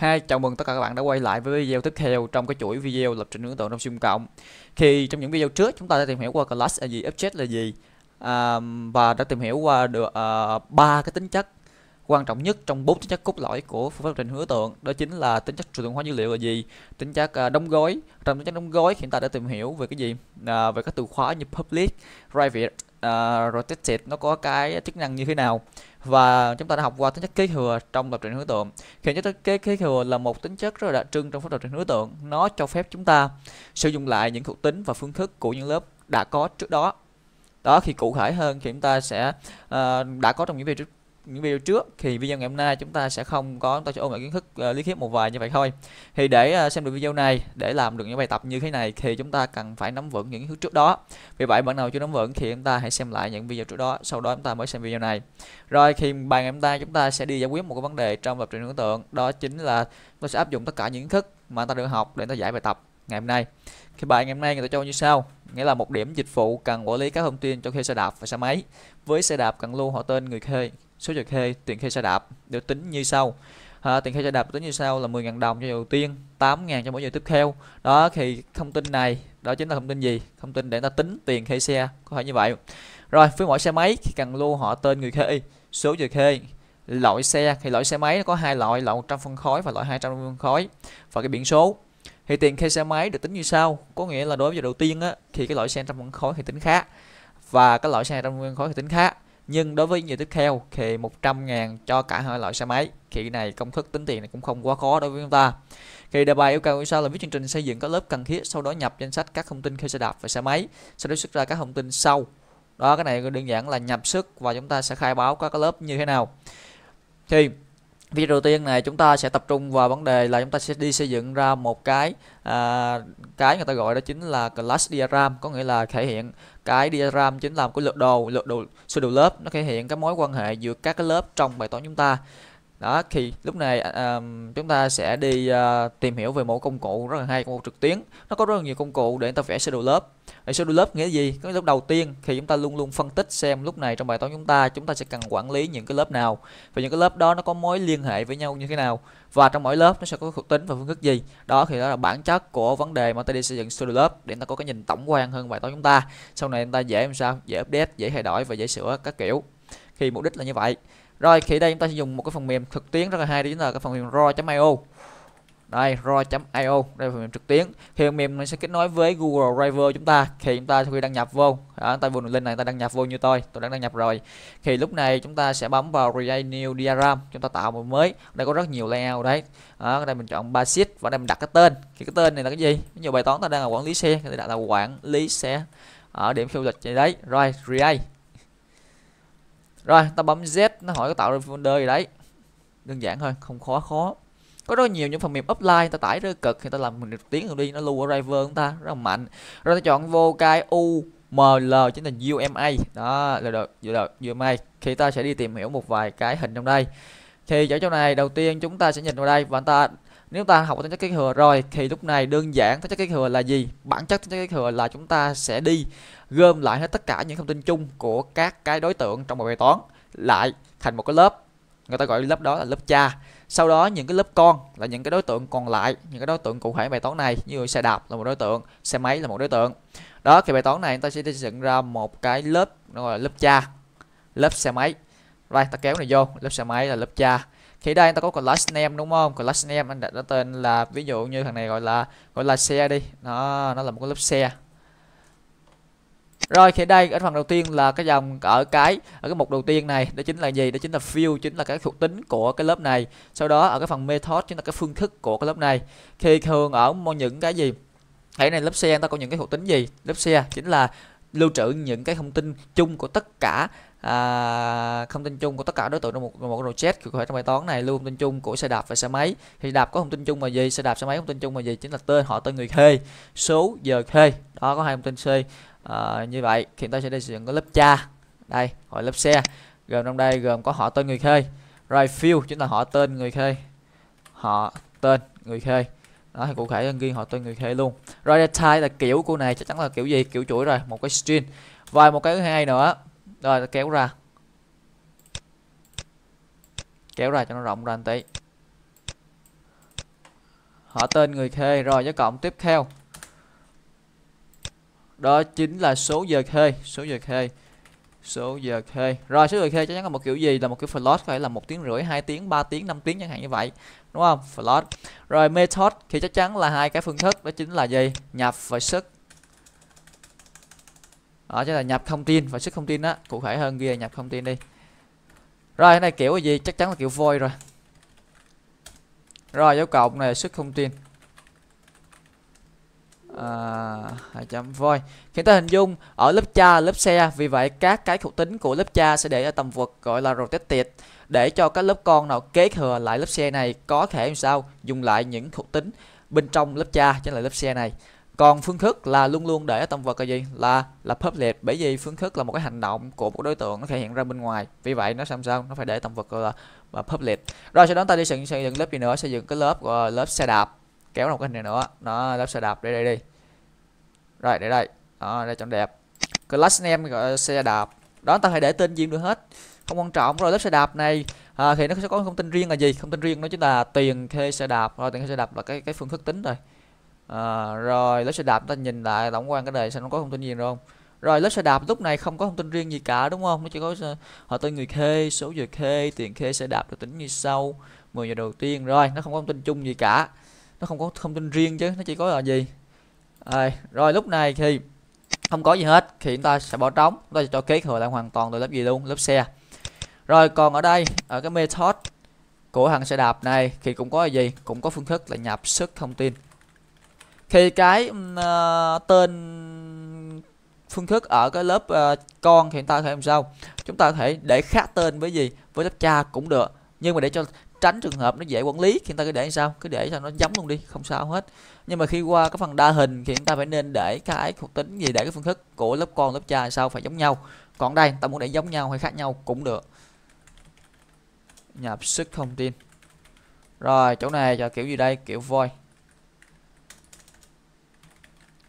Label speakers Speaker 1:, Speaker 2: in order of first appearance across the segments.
Speaker 1: Hai, chào mừng tất cả các bạn đã quay lại với video tiếp theo trong cái chuỗi video lập trình ấn tượng trong sim cộng. khi trong những video trước chúng ta đã tìm hiểu qua class là gì, object là gì à, và đã tìm hiểu qua được ờ, ba à, cái tính chất quan trọng nhất trong bốn tính chất cốt lõi của phương pháp lập trình hữu tượng đó chính là tính chất trừu tượng hóa dữ liệu là gì tính chất à, đóng gói trong tính chất đóng gói hiện tại đã tìm hiểu về cái gì à, về các từ khóa như public private uh, ờ, rotated nó có cái chức năng như thế nào và chúng ta đã học qua tính chất kế thừa trong lập trình hướng tượng thì tính chất kế, kế thừa là một tính chất rất là đặc trưng trong phát lập trình hướng tượng nó cho phép chúng ta sử dụng lại những thuộc tính và phương thức của những lớp đã có trước đó đó thì cụ thể hơn thì chúng ta sẽ uh, đã có trong những video trước những video trước thì video ngày hôm nay chúng ta sẽ không có chúng ta sẽ ôn lại kiến thức uh, lý thuyết một vài như vậy thôi thì để uh, xem được video này để làm được những bài tập như thế này thì chúng ta cần phải nắm vững những thứ trước đó vì vậy bạn nào chưa nắm vững thì chúng ta hãy xem lại những video trước đó sau đó chúng ta mới xem video này rồi thì bài ngày hôm nay chúng ta sẽ đi giải quyết một cái vấn đề trong lập trình tưởng tượng đó chính là chúng sẽ áp dụng tất cả những kiến thức mà ta được học để ta giải bài tập ngày hôm nay thì bài ngày hôm nay người ta cho như sau nghĩa là một điểm dịch vụ cần quản lý các thông tin cho thuê xe đạp và xe máy với xe đạp cần lưu họ tên người thuê số giờ khê tiền khê xe đạp được tính như sau à, tiền khê xe đạp tính như sau là 10.000 đồng cho giờ đầu tiên 8.000 cho mỗi giờ tiếp theo đó thì thông tin này đó chính là thông tin gì thông tin để ta tính tiền khê xe có phải như vậy rồi với mỗi xe máy thì cần lưu họ tên người khê số giờ khê loại xe thì loại xe máy nó có hai loại loại 100 phân khối và loại 200 phân khối và cái biển số thì tiền thuê xe máy được tính như sau có nghĩa là đối với giờ đầu tiên á, thì cái loại xe trăm phân khối thì tính khác và cái loại xe trăm phân khối thì tính khác nhưng đối với nhiều tiếp theo thì 100 ngàn cho cả hai loại xe máy khi này công thức tính tiền này cũng không quá khó đối với chúng ta khi đề bài yêu cầu như sau là viết chương trình xây dựng các lớp cần thiết sau đó nhập danh sách các thông tin khi xe đạp và xe máy sau đó xuất ra các thông tin sau đó cái này đơn giản là nhập sức và chúng ta sẽ khai báo các lớp như thế nào thì Video đầu tiên này chúng ta sẽ tập trung vào vấn đề là chúng ta sẽ đi xây dựng ra một cái à, cái người ta gọi đó chính là class diagram có nghĩa là thể hiện cái diagram chính là một cái lượt đồ lượt đồ sơ đồ lớp nó thể hiện cái mối quan hệ giữa các cái lớp trong bài toán chúng ta đó thì lúc này um, chúng ta sẽ đi uh, tìm hiểu về một công cụ rất là hay công cụ trực tuyến nó có rất là nhiều công cụ để chúng ta vẽ sơ đồ lớp vậy sơ đồ lớp nghĩa gì Cái lớp đầu tiên thì chúng ta luôn luôn phân tích xem lúc này trong bài toán chúng ta chúng ta sẽ cần quản lý những cái lớp nào và những cái lớp đó nó có mối liên hệ với nhau như thế nào và trong mỗi lớp nó sẽ có thuộc tính và phương thức gì đó thì đó là bản chất của vấn đề mà ta đi xây dựng sơ đồ lớp để ta có cái nhìn tổng quan hơn bài toán chúng ta sau này chúng ta dễ làm sao dễ update dễ thay đổi và dễ sửa các kiểu thì mục đích là như vậy rồi thì đây chúng ta sẽ dùng một cái phần mềm thực tiễn rất là hay đó chính là cái phần mềm raw.io. Đây raw.io, đây là phần mềm trực tuyến. Thì phần mềm nó sẽ kết nối với Google Drive chúng ta. Thì chúng ta sau khi đăng nhập vô, đó, ta vô đường link này ta đăng nhập vô như tôi, tôi đã đăng nhập rồi. Thì lúc này chúng ta sẽ bấm vào Create New Diagram, chúng ta tạo một mới. Đây có rất nhiều layout đấy. ở đây mình chọn basic và đây mình đặt cái tên. Thì cái tên này là cái gì? Nhiều bài toán ta đang là quản lý xe, thì ta đặt là quản lý xe ở điểm phiêu dịch vậy đấy. Rồi, Create rồi ta bấm z nó hỏi có tạo ra folder gì đấy đơn giản thôi không khó khó có rất nhiều những phần mềm offline ta tải rất cực thì ta làm mình được tiếng rồi đi nó lưu ở driver chúng ta rất là mạnh rồi ta chọn vô cái u ml chính là UMA đó là được dự được UMA khi ta sẽ đi tìm hiểu một vài cái hình trong đây thì ở chỗ này đầu tiên chúng ta sẽ nhìn vào đây và ta nếu ta học tính chất kế thừa rồi thì lúc này đơn giản tính chất kế thừa là gì bản chất tính chất kế thừa là chúng ta sẽ đi gom lại hết tất cả những thông tin chung của các cái đối tượng trong một bài toán lại thành một cái lớp người ta gọi lớp đó là lớp cha sau đó những cái lớp con là những cái đối tượng còn lại những cái đối tượng cụ thể bài toán này như xe đạp là một đối tượng xe máy là một đối tượng đó thì bài toán này chúng ta sẽ xây dựng ra một cái lớp gọi là lớp cha lớp xe máy rồi ta kéo này vô lớp xe máy là lớp cha thì đây anh ta có class name đúng không class name anh đặt nó tên là ví dụ như thằng này gọi là gọi là xe đi nó nó là một cái lớp xe rồi thì đây ở phần đầu tiên là cái dòng ở cái ở cái mục đầu tiên này đó chính là gì đó chính là field chính là cái thuộc tính của cái lớp này sau đó ở cái phần method chính là cái phương thức của cái lớp này khi thường ở những cái gì cái này lớp xe ta có những cái thuộc tính gì lớp xe chính là lưu trữ những cái thông tin chung của tất cả à, thông tin chung của tất cả đối tượng trong một một đồ chat của hệ trong bài toán này lưu thông tin chung của xe đạp và xe máy thì đạp có thông tin chung là gì xe đạp xe máy thông tin chung là gì chính là tên họ tên người thuê số giờ thuê đó có hai thông tin c à, như vậy thì chúng ta sẽ đi sử dụng cái lớp cha đây gọi lớp xe gồm trong đây gồm có họ tên người thuê rồi field chính là họ tên người thuê họ tên người thuê đó thì cụ thể ghi họ tên người thuê luôn rồi type là kiểu của này chắc chắn là kiểu gì kiểu chuỗi rồi một cái string và một cái thứ hai nữa rồi kéo ra kéo ra cho nó rộng ra anh tí họ tên người khê rồi với cộng tiếp theo đó chính là số giờ khê số giờ khê số giờ khê rồi số giờ khê chắc chắn là một kiểu gì là một cái float có thể là một tiếng rưỡi hai tiếng 3 tiếng 5 tiếng chẳng hạn như vậy đúng không float rồi method thì chắc chắn là hai cái phương thức đó chính là gì nhập và xuất đó chứ là nhập thông tin và xuất thông tin á cụ thể hơn ghi là nhập thông tin đi rồi cái này kiểu gì chắc chắn là kiểu void rồi rồi dấu cộng này xuất thông tin à, chấm void khiến ta hình dung ở lớp cha lớp xe vì vậy các cái thuộc tính của lớp cha sẽ để ở tầm vực gọi là rotated để cho các lớp con nào kế thừa lại lớp xe này có thể làm sao dùng lại những thuộc tính bên trong lớp cha trên là lớp xe này còn phương thức là luôn luôn để tâm vật là gì là là public bởi vì phương thức là một cái hành động của một đối tượng nó thể hiện ra bên ngoài vì vậy nó làm sao nó phải để tâm vật là, là public rồi sau đó ta đi xây dựng, xây dựng lớp gì nữa xây dựng cái lớp uh, lớp xe đạp kéo một cái này nữa nó lớp xe đạp đây đây đi rồi để đây đó đây chọn đẹp class name gọi xe đạp đó ta phải để tên riêng được hết không quan trọng rồi lớp xe đạp này à, thì nó sẽ có thông tin riêng là gì thông tin riêng nó chính là tiền thuê xe đạp rồi tiền thuê xe đạp là cái cái phương thức tính rồi à, rồi lớp xe đạp ta nhìn lại tổng quan cái đề xem nó có thông tin gì không rồi lớp xe đạp lúc này không có thông tin riêng gì cả đúng không nó chỉ có ờ, họ tên người khê số giờ khê tiền khê xe đạp được tính như sau 10 giờ đầu tiên rồi nó không có thông tin chung gì cả nó không có thông tin riêng chứ nó chỉ có là gì à, rồi lúc này thì không có gì hết thì chúng ta sẽ bỏ trống chúng ta sẽ cho kế thừa lại hoàn toàn từ lớp gì luôn lớp xe rồi còn ở đây ở cái method của hàng xe đạp này thì cũng có gì cũng có phương thức là nhập sức thông tin thì cái uh, tên phương thức ở cái lớp uh, con thì chúng ta có thể làm sao chúng ta có thể để khác tên với gì với lớp cha cũng được nhưng mà để cho tránh trường hợp nó dễ quản lý thì chúng ta cứ để sao cứ để cho nó giống luôn đi không sao hết nhưng mà khi qua cái phần đa hình thì chúng ta phải nên để cái thuộc tính gì để cái phương thức của lớp con lớp cha sao phải giống nhau còn đây ta muốn để giống nhau hay khác nhau cũng được nhập sức thông tin rồi chỗ này cho kiểu gì đây kiểu void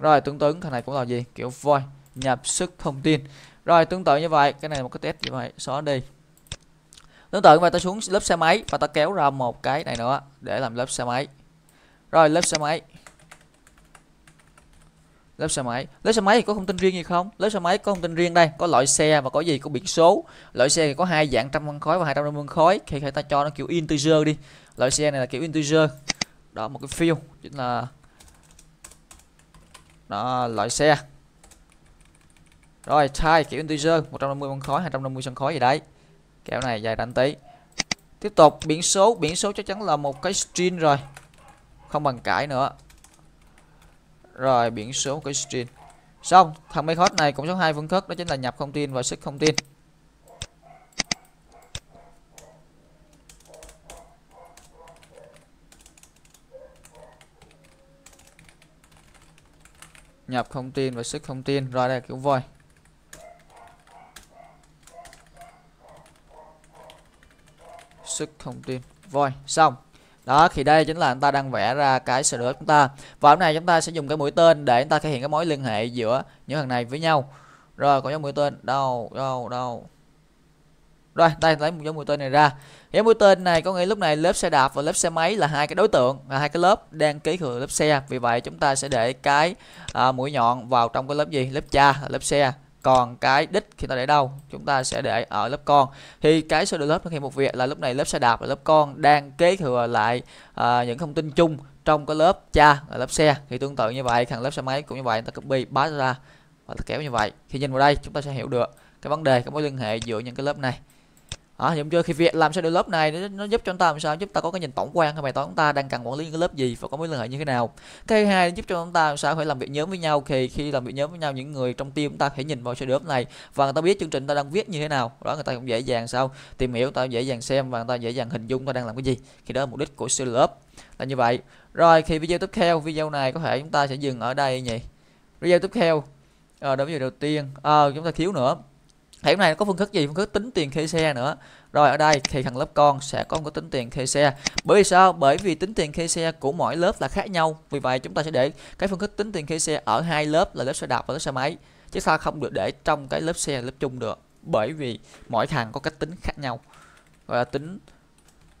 Speaker 1: rồi tương tự thằng này cũng là gì kiểu void nhập sức thông tin rồi tương tự như vậy cái này là một cái test như vậy xóa đi tương tự như vậy ta xuống lớp xe máy và ta kéo ra một cái này nữa để làm lớp xe máy rồi lớp xe máy lớp xe máy lớp xe máy thì có thông tin riêng gì không lớp xe máy có thông tin riêng đây có loại xe và có gì có biển số loại xe thì có hai dạng trăm phân khối và hai trăm phân khối thì ta cho nó kiểu integer đi loại xe này là kiểu integer đó một cái field chính là đó loại xe rồi thai kiểu integer 150 băng khói 250 sân khói gì đấy kéo này dài đánh tí tiếp tục biển số biển số chắc chắn là một cái string rồi không bằng cãi nữa rồi biển số cái string xong thằng mấy này cũng số hai phương thức đó chính là nhập thông tin và xuất thông tin nhập không tin và xích không tin rồi đây kiểu voi xích không tin voi xong đó thì đây chính là anh ta đang vẽ ra cái sơ đồ chúng ta và hôm nay chúng ta sẽ dùng cái mũi tên để chúng ta thể hiện cái mối liên hệ giữa những thằng này với nhau rồi có cái mũi tên đâu đâu đâu rồi đây lấy một nhóm mũi tên này ra nhóm mũi tên này có nghĩa lúc này lớp xe đạp và lớp xe máy là hai cái đối tượng là hai cái lớp đang ký thừa lớp xe vì vậy chúng ta sẽ để cái à, mũi nhọn vào trong cái lớp gì lớp cha lớp xe còn cái đích khi ta để đâu chúng ta sẽ để ở lớp con thì cái sơ đồ lớp thực hiện một việc là lúc này lớp xe đạp và lớp con đang kế thừa lại à, những thông tin chung trong cái lớp cha là lớp xe thì tương tự như vậy thằng lớp xe máy cũng như vậy ta copy bát ra và ta kéo như vậy khi nhìn vào đây chúng ta sẽ hiểu được cái vấn đề cái mối liên hệ giữa những cái lớp này à, hiểu chưa khi việc làm sao để lớp này nó, nó giúp cho chúng ta làm sao giúp ta có cái nhìn tổng quan hay bài toán chúng ta đang cần quản lý những cái lớp gì và có mối liên hệ như thế nào cái hai giúp cho chúng ta làm sao phải làm việc nhóm với nhau thì khi làm việc nhóm với nhau những người trong team chúng ta phải nhìn vào sơ lớp này và người ta biết chương trình ta đang viết như thế nào đó người ta cũng dễ dàng sao tìm hiểu ta dễ dàng xem và người ta dễ dàng hình dung ta đang làm cái gì thì đó là mục đích của sơ lớp là như vậy rồi thì video tiếp theo video này có thể chúng ta sẽ dừng ở đây nhỉ video tiếp theo ờ à, đó video đầu tiên à, chúng ta thiếu nữa thẻ này có phương thức gì phương thức tính tiền thuê xe nữa rồi ở đây thì thằng lớp con sẽ có một cái tính tiền thuê xe bởi vì sao bởi vì tính tiền thuê xe của mỗi lớp là khác nhau vì vậy chúng ta sẽ để cái phương thức tính tiền thuê xe ở hai lớp là lớp xe đạp và lớp xe máy chứ sao không được để trong cái lớp xe lớp chung được bởi vì mỗi thằng có cách tính khác nhau gọi là tính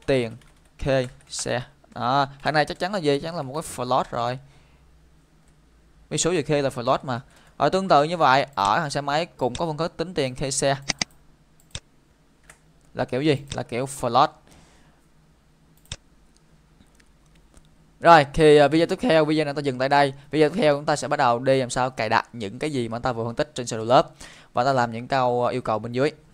Speaker 1: tiền thuê xe đó thằng này chắc chắn là gì chắc là một cái float rồi cái số gì khi là float mà rồi ờ, tương tự như vậy ở hàng xe máy cũng có phương thức tính tiền thuê xe là kiểu gì là kiểu float Rồi thì ờ, video tiếp theo video này ta dừng tại đây. Video tiếp theo chúng ta sẽ bắt đầu đi làm sao cài đặt những cái gì mà ta vừa phân tích trên sơ đồ lớp và ta làm những câu ờ, yêu cầu bên dưới.